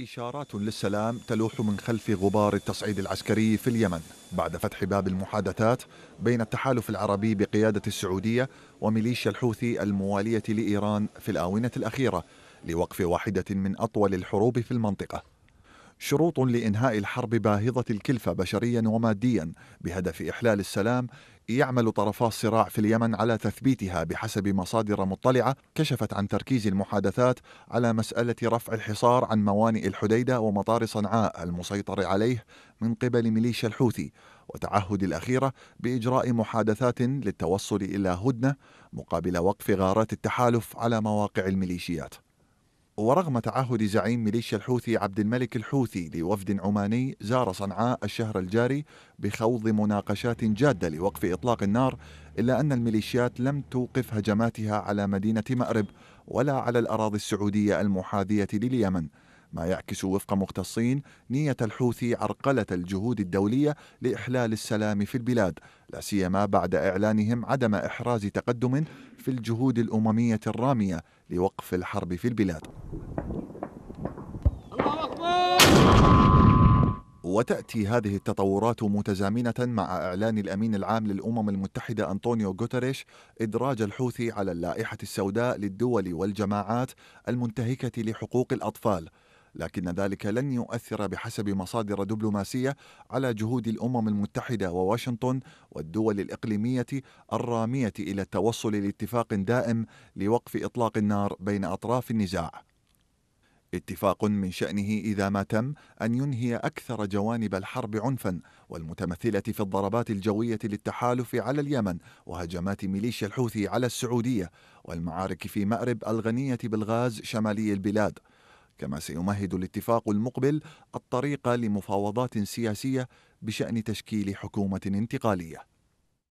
إشارات للسلام تلوح من خلف غبار التصعيد العسكري في اليمن بعد فتح باب المحادثات بين التحالف العربي بقيادة السعودية وميليشيا الحوثي الموالية لإيران في الآونة الأخيرة لوقف واحدة من أطول الحروب في المنطقة شروط لإنهاء الحرب باهظة الكلفة بشريا وماديا بهدف إحلال السلام يعمل طرفا الصراع في اليمن على تثبيتها بحسب مصادر مطلعه كشفت عن تركيز المحادثات على مساله رفع الحصار عن موانئ الحديده ومطار صنعاء المسيطر عليه من قبل ميليشيا الحوثي وتعهد الاخيره باجراء محادثات للتوصل الى هدنه مقابل وقف غارات التحالف على مواقع الميليشيات ورغم تعهد زعيم ميليشيا الحوثي عبد الملك الحوثي لوفد عماني زار صنعاء الشهر الجاري بخوض مناقشات جاده لوقف اطلاق النار الا ان الميليشيات لم توقف هجماتها على مدينه مارب ولا على الاراضي السعوديه المحاذيه لليمن ما يعكس وفق مختصين نية الحوثي عرقلة الجهود الدولية لإحلال السلام في البلاد لا سيما بعد إعلانهم عدم إحراز تقدم في الجهود الأممية الرامية لوقف الحرب في البلاد وتأتي هذه التطورات متزامنة مع إعلان الأمين العام للأمم المتحدة أنطونيو غوتريش إدراج الحوثي على اللائحة السوداء للدول والجماعات المنتهكة لحقوق الأطفال لكن ذلك لن يؤثر بحسب مصادر دبلوماسيه على جهود الامم المتحده وواشنطن والدول الاقليميه الراميه الى التوصل لاتفاق دائم لوقف اطلاق النار بين اطراف النزاع اتفاق من شأنه إذا ما تم أن ينهي أكثر جوانب الحرب عنفا والمتمثلة في الضربات الجوية للتحالف على اليمن وهجمات ميليشيا الحوثي على السعودية والمعارك في مأرب الغنية بالغاز شمالي البلاد كما سيمهد الاتفاق المقبل الطريق لمفاوضات سياسيه بشان تشكيل حكومه انتقاليه